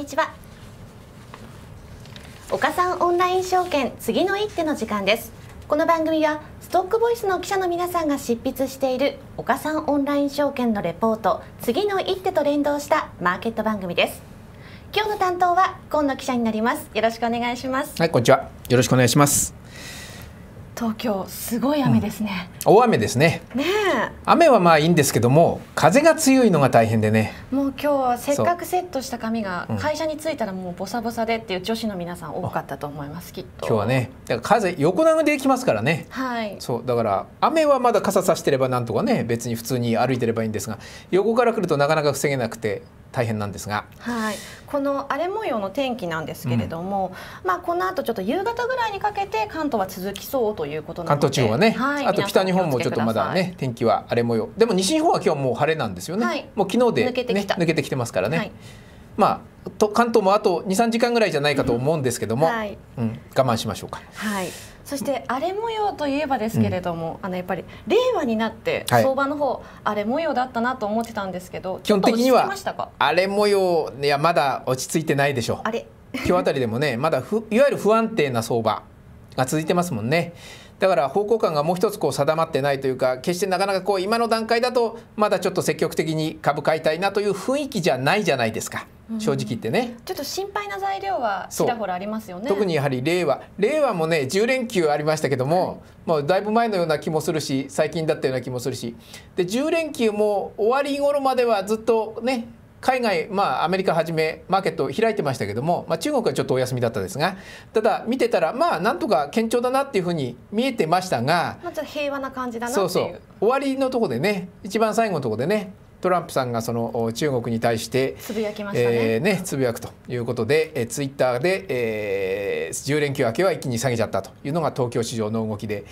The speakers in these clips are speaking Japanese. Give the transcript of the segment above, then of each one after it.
にちは岡さんオンライン証券次の一手の時間ですこの番組はストックボイスの記者の皆さんが執筆している岡さんオンライン証券のレポート次の一手と連動したマーケット番組です今日の担当は今野記者になりますよろしくお願いしますはいこんにちはよろしくお願いします東京すごい雨ですね、うん、大雨ですねね雨はまあいいんですけども風が強いのが大変でねもう今日はせっかくセットした髪が会社に着いたらもうボサボサでっていう女子の皆さん多かったと思いますきっと今日はねだから風横殴りできますからねはいそうだから雨はまだ傘さしてればなんとかね別に普通に歩いてればいいんですが横から来るとなかなか防げなくて大変なんですが、はい、この荒れ模様の天気なんですけれども、うん、まあ、この後ちょっと夕方ぐらいにかけて関東は続きそうということなので関東地方はね、はい、あと北日本もちょっとまだね天気は荒れ模様でも西日本は今日もう晴れなんですよね、はい、もう昨日で、ね、抜けてきた抜けてきてますからね、まあと関東もあと23時間ぐらいじゃないかと思うんですけども、うん、我慢しましょうか。はいそして荒れ模様といえばですけれども、うん、あのやっぱり令和になって相場の方、荒、はい、れ模様だったなと思ってたんですけど基本的には荒れ模様いやまだ落ち着いてないでしょうあれ 今日あたりでもねまだいわゆる不安定な相場が続いてますもんねだから方向感がもう一つこう定まってないというか決してなかなかこう今の段階だとまだちょっと積極的に株買いたいなという雰囲気じゃないじゃないですか。正直言ってね、うん、ちょっと心配な材料はちらほらありますよね特にやはり令和令和もね10連休ありましたけども、もうだいぶ前のような気もするし最近だったような気もするしで10連休も終わり頃まではずっとね海外、まあ、アメリカはじめマーケット開いてましたけども、まあ、中国はちょっとお休みだったですがただ見てたらまあなんとか堅調だなっていうふうに見えてましたが、まあ、ちょっと平和な感じだなそうそう終わりのとこでね一番最後のとこでねトランプさんがその中国に対してつぶやきましたね,、えー、ねつぶやくということで、えー、ツイッターで、えー、10連休明けは一気に下げちゃったというのが東京市場の動きで。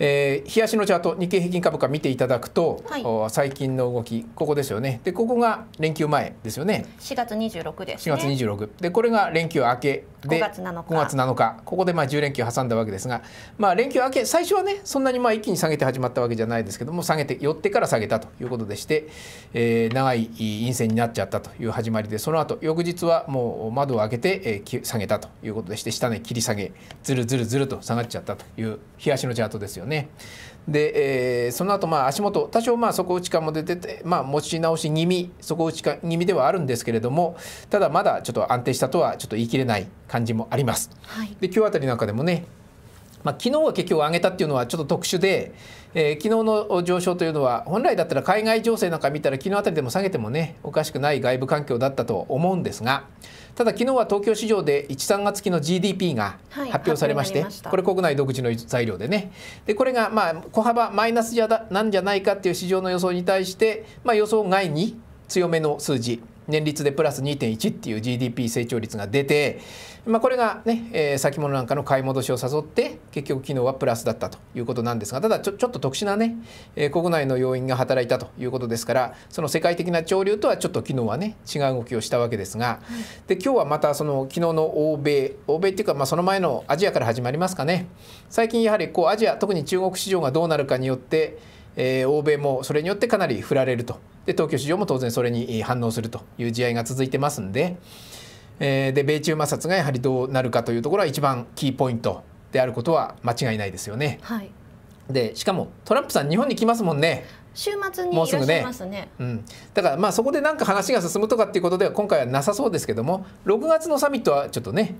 えー、日足のチャート日経平均株価見ていただくと、はい、最近の動きここですよねでここが連休前ですよね4月26です、ね、4月26でこれが連休明けで5月7日 ,5 月7日ここでまあ10連休挟んだわけですが、まあ、連休明け最初はねそんなにまあ一気に下げて始まったわけじゃないですけども下げて寄ってから下げたということでして、えー、長い陰線になっちゃったという始まりでその後翌日はもう窓を開けて、えー、下げたということでして下値切り下げずるずるずると下がっちゃったという日足のチャートですよよね。で、えー、その後まあ足元多少まあ底打ち感も出てて、まあ、持ち直し気味底打ち感気味ではあるんですけれどもただまだちょっと安定したとはちょっと言い切れない感じもあります。はい、で今日あたりなんかでもねまあ、昨日は結局上げたっていうのはちょっと特殊で、えー、昨日の上昇というのは本来だったら海外情勢なんか見たら昨日あたりでも下げてもねおかしくない外部環境だったと思うんですがただ昨日は東京市場で13月期の GDP が発表されまして、はい、しこれ国内独自の材料でねでこれがまあ小幅マイナスじゃだなんじゃないかっていう市場の予想に対して、まあ、予想外に強めの数字年率でプラス2.1っていう GDP 成長率が出てまあ、これがね、えー、先物なんかの買い戻しを誘って結局昨日はプラスだったということなんですがただちょちょっと特殊なね、えー、国内の要因が働いたということですからその世界的な潮流とはちょっと昨日はね違う動きをしたわけですが、で今日はまたその昨日の欧米欧米っていうか、まあ、その前のアジアから始まりますかね最近やはりこうアジア特に中国市場がどうなるかによってえー、欧米もそれによってかなり振られるとで東京市場も当然それに反応するという試合が続いてますんで、えー、で米中摩擦がやはりどうなるかというところは一番キーポイントであることは間違いないですよね。はい、でしかもトランプさん日本に来ますもんね。週末にいらっしゃいますね、ね、うん、だからまあそこで何か話が進むとかっていうことでは今回はなさそうですけども6月のサミットはちょっとね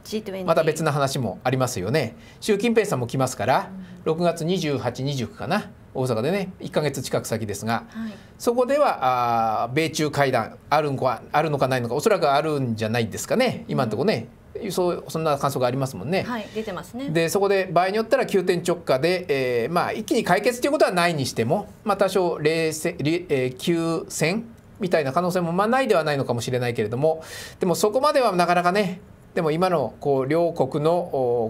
また別な話もありますよね習近平さんも来ますから、6月2829かな大阪でね1か月近く先ですが、はい、そこではあ米中会談あるんかあるのかないのかおそらくあるんじゃないですかね今のとこね。うんそうそんな想がありますもんね。はい、出てますねでそこで場合によったら急転直下で、えーまあ、一気に解決ということはないにしても、まあ、多少えー、急戦みたいな可能性もまあないではないのかもしれないけれどもでもそこまではなかなかねでも今のこう両国の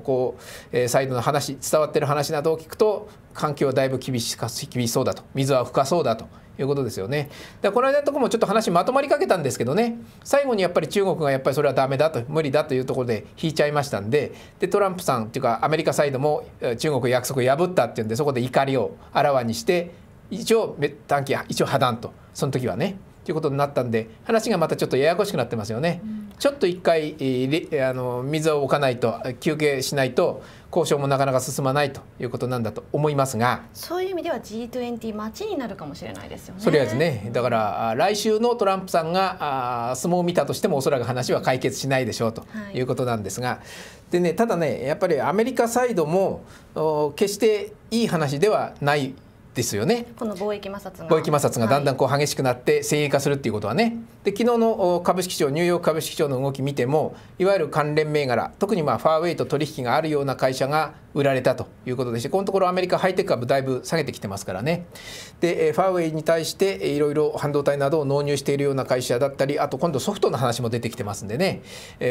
こう、えサイドの話伝わってる話などを聞くと環境はだいぶ厳しか厳しそうだと水は深そうだということですよね。だこの間のとこもちょっと話まとまりかけたんですけどね最後にやっぱり中国がやっぱりそれはダメだと無理だというところで引いちゃいましたんででトランプさんというかアメリカサイドも中国約束を破ったっていうんでそこで怒りをあらわにして一応短期一応破談とその時はね。ということになったんで話がまたちょっとややこしくなってますよね。うん、ちょっと一回あの水を置かないと休憩しないと交渉もなかなか進まないということなんだと思いますがそういう意味では G20 待ちになるかもしれないですよね。とりあえずねだから来週のトランプさんがあ相撲を見たとしてもおそらく話は解決しないでしょうということなんですが、はい、でねただねやっぱりアメリカサイドも決していい話ではないですよね。この貿易摩擦が貿易摩擦がだんだんこう激しくなって先鋭化するっていうことはね。で昨日の株式庁ニューヨーク株式庁の動き見てもいわゆる関連銘柄特にまあファーウェイと取引があるような会社が売られたということでしてこのところアメリカハイテク株だいぶ下げてきてますからねでファーウェイに対していろいろ半導体などを納入しているような会社だったりあと今度ソフトの話も出てきてますんでね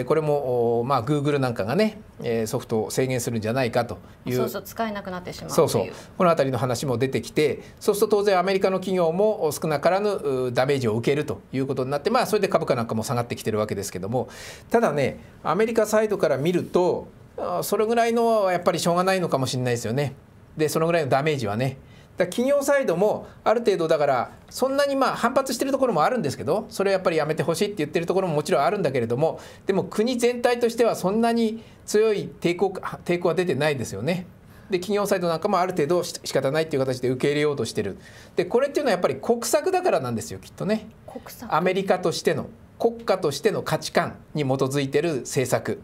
これもまあグーグルなんかがねソフトを制限するんじゃないかというそうそう使えなくなってしまうそうそうこの辺りの話も出てきてそうすると当然アメリカの企業も少なからぬダメージを受けるということになってまあそれで株価なんかも下がってきてるわけですけどもただねアメリカサイドから見るとそれぐらいのやっぱりしょうがないのかもしれないですよね。でそのぐらいのダメージはね。だ企業サイドもある程度だからそんなにまあ反発してるところもあるんですけどそれはやっぱりやめてほしいって言ってるところももちろんあるんだけれどもでも国全体としてはそんなに強い抵抗抵抗は出てないですよね。で企業サイドなんかもある程度仕方ないっていう形で受け入れようとしてるでこれっていうのはやっぱり国策だからなんですよきっとねアメリカとしての国家としての価値観に基づいてる政策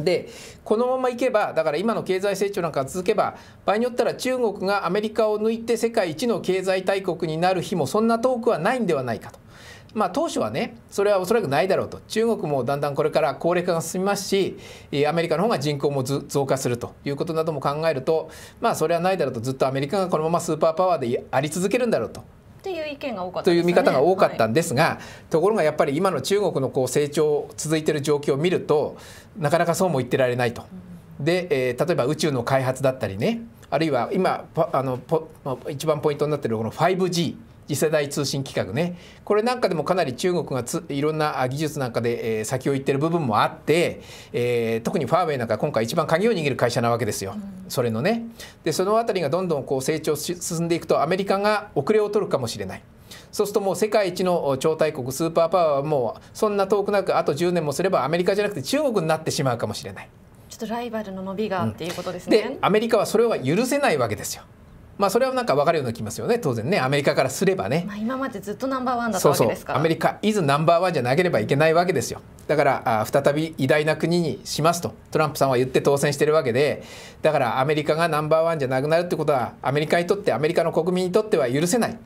でこのままいけばだから今の経済成長なんかが続けば場合によったら中国がアメリカを抜いて世界一の経済大国になる日もそんな遠くはないんではないかと。まあ、当初はねそれはおそらくないだろうと中国もだんだんこれから高齢化が進みますしアメリカの方が人口も増加するということなども考えるとまあそれはないだろうとずっとアメリカがこのままスーパーパワーであり続けるんだろうとていう意見が多かった、ね、という見方が多かったんですが、はい、ところがやっぱり今の中国のこう成長続いてる状況を見るとなかなかそうも言ってられないと。で、えー、例えば宇宙の開発だったりねあるいは今あの一番ポイントになってるこの 5G。次世代通信規格ねこれなんかでもかなり中国がついろんな技術なんかで、え先を行ってる部分もあって、えー、特にファーウェイなんか今回一番鍵を握る会社なわけですよ、うん、それのね。でその辺りがどんどんこう成長進んでいくとアメリカが遅れを取るかもしれない。そうするともう世界一の超大国スーパーパワーはもうそんな遠くなくあと10年もすればアメリカじゃなくて中国になってしまうかもしれない。ちょっとライバルの伸びが、っていうことですね。でアメリカはそれは許せないわけですよ。まあそれはなんか分かるような気ますよね当然ねアメリカからすればね、まあ、今までずっとナンバーワンだったわけですからアメリカイズナンバーワンじゃなければいけないわけですよだからあ再び偉大な国にしますとトランプさんは言って当選してるわけでだからアメリカがナンバーワンじゃなくなるってことはアメリカにとってアメリカの国民にとっては許せない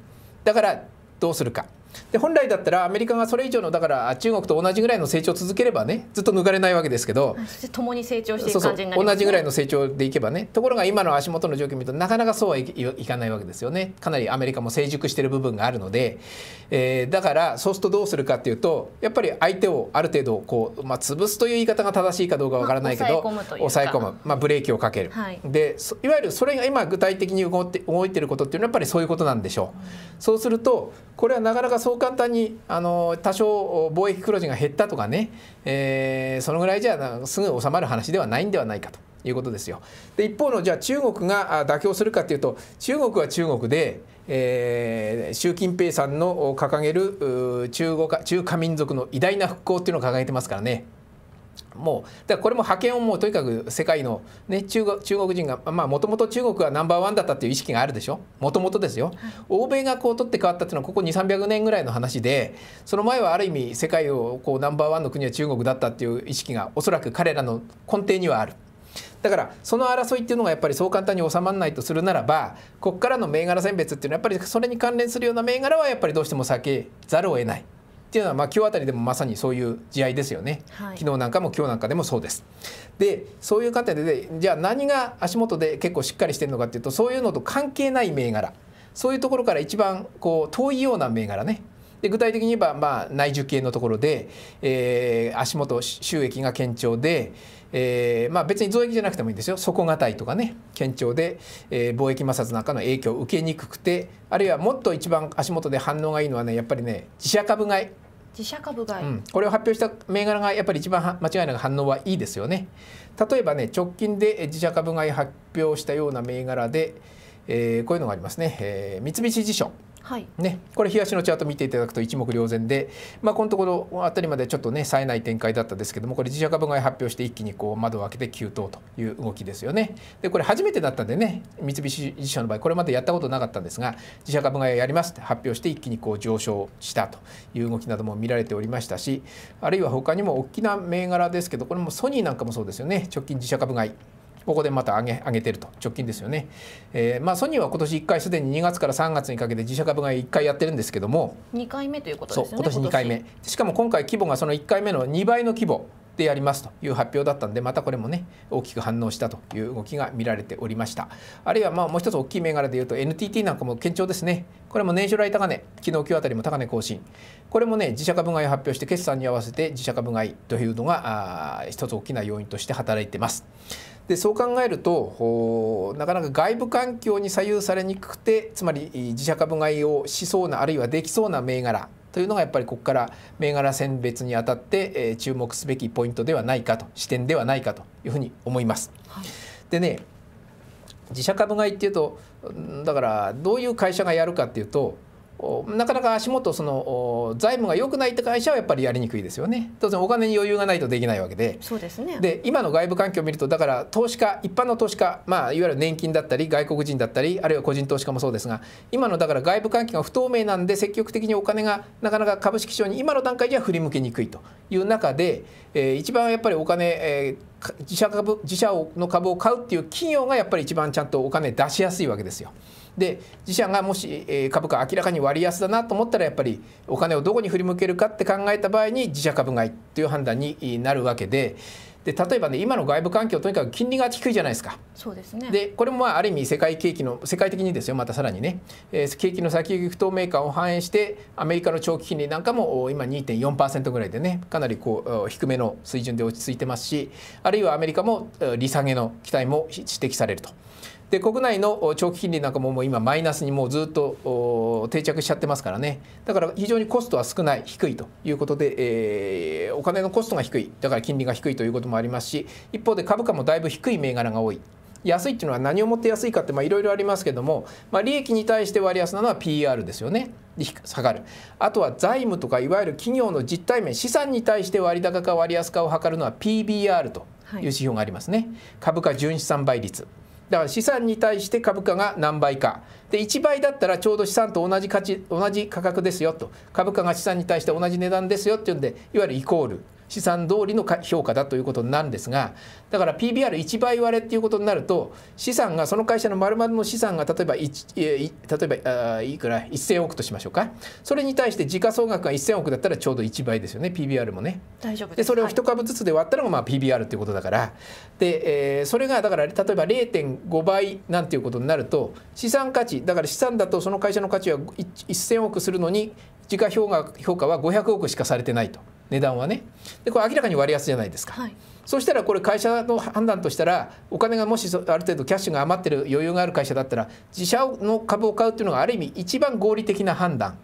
だからどうするかで本来だったらアメリカがそれ以上のだから中国と同じぐらいの成長を続ければねずっと抜かれないわけですけど共に成長していく感じになります、ね、そうそう同じぐらいの成長でいけばねところが今の足元の状況を見るとなかなかそうはいかないわけですよねかなりアメリカも成熟している部分があるので、えー、だからそうするとどうするかっていうとやっぱり相手をある程度こう、まあ、潰すという言い方が正しいかどうかわからないけど、まあ、抑え込むまあ、ブレーキをかける、はい、でいわゆるそれが今具体的に動いて動いてることっていうのはやっぱりそういうことなんでしょう。そうするとこれはなかなかそう簡単にあの多少貿易黒字が減ったとかね、えー、そのぐらいじゃすぐ収まる話ではないんではないかということですよ。で一方のじゃあ中国が妥協するかっていうと中国は中国で、えー、習近平さんの掲げる中華民族の偉大な復興っていうのを掲げてますからね。もうだからこれも覇権をもうとにかく世界の、ね、中国中国人がまあもともと中国がナンバーワンだったっていう意識があるでしょもともとですよ、はい、欧米がこう取って変わったっていうのはここ2 3 0 0年ぐらいの話でその前はある意味世界をこうナンバーワンの国は中国だったっていう意識がおそらく彼らの根底にはある。だからその争いっていうのがやっぱりそう簡単に収まらないとするならばここからの銘柄選別っていうのはやっぱりそれに関連するような銘柄はやっぱりどうしても避けざるを得ない。っていうのは、まあ、今日あたりでもまさにそういう地合いですよね、はい、昨日なんかも今日なんかでもそうです。でそういう方でじゃあ何が足元で結構しっかりしてるのかっていうとそういうのと関係ない銘柄そういうところから一番こう遠いような銘柄ねで具体的に言えば、まあ、内需系のところで、えー、足元収益が堅調で、えーまあ、別に増益じゃなくてもいいんですよ底堅いとかね堅調で、えー、貿易摩擦なんかの影響を受けにくくてあるいはもっと一番足元で反応がいいのはねやっぱりね自社株買い自社株買い、うん、これを発表した銘柄がやっぱり一番間違いなく反応はいいですよね例えばね直近で自社株買い発表したような銘柄で、えー、こういうのがありますね、えー、三菱地所はいね、これ冷やしのチャート見ていただくと一目瞭然で、まあ、このところあたりまでちょっとね冴えない展開だったですけどもこれ自社株買い発表して一気にこう窓を開けて急騰という動きですよね。でこれ初めてだったんでね三菱自社の場合これまでやったことなかったんですが自社株買いやりますって発表して一気にこう上昇したという動きなども見られておりましたしあるいは他にも大きな銘柄ですけどこれもソニーなんかもそうですよね直近自社株買いここでまた上げ上げてると直近ですよね、えー、まあ、ソニーは今年1回すでに2月から3月にかけて自社株買い1回やってるんですけども2回目ということですね今年2回目しかも今回規模がその1回目の2倍の規模でやりますという発表だったんでまたこれもね大きく反応したという動きが見られておりましたあるいはまあもう一つ大きい銘柄でいうと NTT なんかも堅調ですねこれも年初来高値昨日今日あたりも高値更新これもね自社株買いを発表して決算に合わせて自社株買いというのがあ一つ大きな要因として働いてますでそう考えるとなかなか外部環境に左右されにくくてつまり自社株買いをしそうなあるいはできそうな銘柄というのがやっぱりここから銘柄選別にあたって、え注目すべきポイントではないかと視点ではないかというふうに思います。はい、でね自社株買いっていうとだからどういう会社がやるかっていうとなかなか足元その財務が良くないって会社はやっぱりやりにくいですよね当然お金に余裕がないとできないわけでそうです、ね、で今の外部環境を見るとだから投資家一般の投資家、まあ、いわゆる年金だったり外国人だったりあるいは個人投資家もそうですが今のだから外部環境が不透明なんで積極的にお金がなかなか株式市場に今の段階では振り向きにくいという中で、えー、一番やっぱりお金、えー自社株自社の株を買うっていう企業がやっぱり一番ちゃんとお金出しやすいわけですよ。で自社がもし株価明らかに割安だなと思ったらやっぱりお金をどこに振り向けるかって考えた場合に自社株買いという判断になるわけで。で例えばね今の外部環境とにかく金利が低いじゃないですか。そうですね。でこれもまあある意味世界景気の世界的にですよまたさらにね、えー、景気の先行き不透明感を反映してアメリカの長期金利なんかも今2.4%ぐらいでねかなりこう低めの水準で落ち着いてますし、あるいはアメリカも利下げの期待も指摘されると。で国内の長期金利なんかももう今マイナスにもうずっと定着しちゃってますからねだから非常にコストは少ない低いということで、えー、お金のコストが低いだから金利が低いということもありますし一方で株価もだいぶ低い銘柄が多い安いっていうのは何をもって安いかっていろいろありますけども、まあ、利益に対して割安なのは PR ですよね下がるあとは財務とかいわゆる企業の実態面資産に対して割高か割安かを測るのは PBR という指標がありますね、はい、株価純資産倍率だから資産に対して株価が何倍かで1倍だったらちょうど資産と同じ価値同じ価格ですよと株価が資産に対して同じ値段ですよっていうんでいわゆるイコール試算通りの評価だということなんですがだから PBR1 倍割れっていうことになると資産がその会社の丸々の資産が例えば例えばいくら1,000億としましょうかそれに対して時価総額が1,000億だったらちょうど1倍ですよね PBR もね。大丈夫でそれを1株ずつで割ったのがまあ PBR っていうことだからで、えー、それがだから例えば0.5倍なんていうことになると資産価値だから資産だとその会社の価値は1,000億するのに時価評価は500億しかされてないと。値段はねでこれ明らかに割安じゃないですか、はい、そしたらこれ会社の判断としたらお金がもしある程度キャッシュが余ってる余裕がある会社だったら自社の株を買うっていうのがある意味一番合理的な判断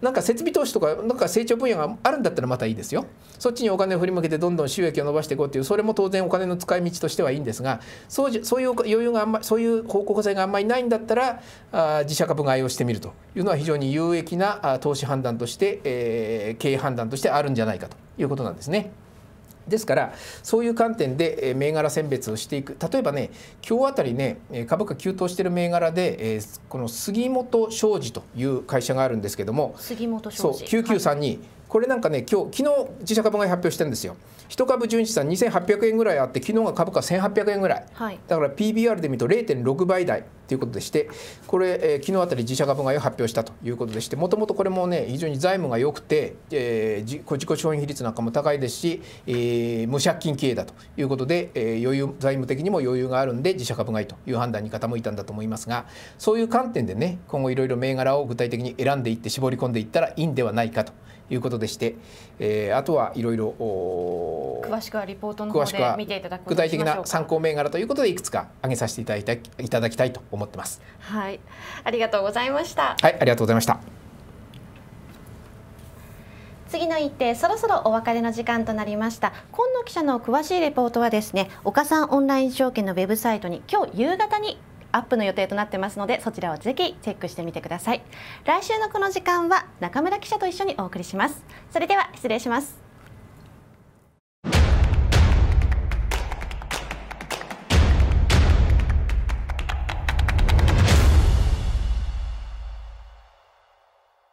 なんか設備投資とかなんか成長分野があるんだったらまたいいですよそっちにお金を振り向けてどんどん収益を伸ばしていこうっていうそれも当然お金の使い道としてはいいんですがそういう余裕があんまそういう方告性があんまりないんだったらあ自社株買いをしてみるというのは非常に有益な投資判断として、えー、経営判断としてあるんじゃないかということなんですね。ですからそういう観点で銘柄選別をしていく例えばね今日あたりね株価急騰している銘柄でこの杉本商事という会社があるんですけども杉本商事そう9932、はいこれなんかね、今日昨日自社株買い発表してるんですよ。一株純資産2800円ぐらいあって昨日が株価1800円ぐらい、はい、だから PBR で見ると0.6倍台ということでしてこれ、えー、昨日あたり自社株買いを発表したということでしてもともとこれもね非常に財務が良くて、えー、自己資本比率なんかも高いですし、えー、無借金経営だということで、えー、余裕財務的にも余裕があるんで自社株買いという判断に傾いたんだと思いますがそういう観点でね今後いろいろ銘柄を具体的に選んでいって絞り込んでいったらいいんではないかと。いうことでして、えー、あとはいろいろ詳しくはリポートの方で見ていただく具体的な参考銘柄ということでいくつか挙げさせていただきいただきたいと思ってます。はい、ありがとうございました。はい、ありがとうございました。次の一手そろそろお別れの時間となりました今野記者の詳しいレポートはですね岡さんオンライン証券のウェブサイトに今日夕方にアップの予定となってますのでそちらをぜひチェックしてみてください来週のこの時間は中村記者と一緒にお送りしますそれでは失礼します